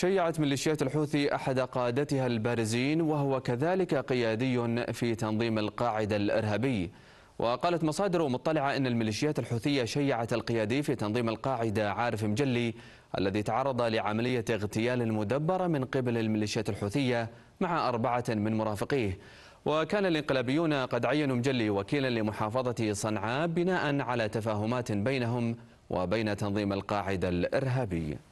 شيعت ميليشيات الحوثي أحد قادتها البارزين وهو كذلك قيادي في تنظيم القاعدة الإرهابي وقالت مصادر مطلعة أن الميليشيات الحوثية شيعت القيادي في تنظيم القاعدة عارف مجلي الذي تعرض لعملية اغتيال مدبرة من قبل الميليشيات الحوثية مع أربعة من مرافقيه وكان الانقلابيون قد عينوا مجلي وكيلا لمحافظة صنعاء بناء على تفاهمات بينهم وبين تنظيم القاعدة الإرهابي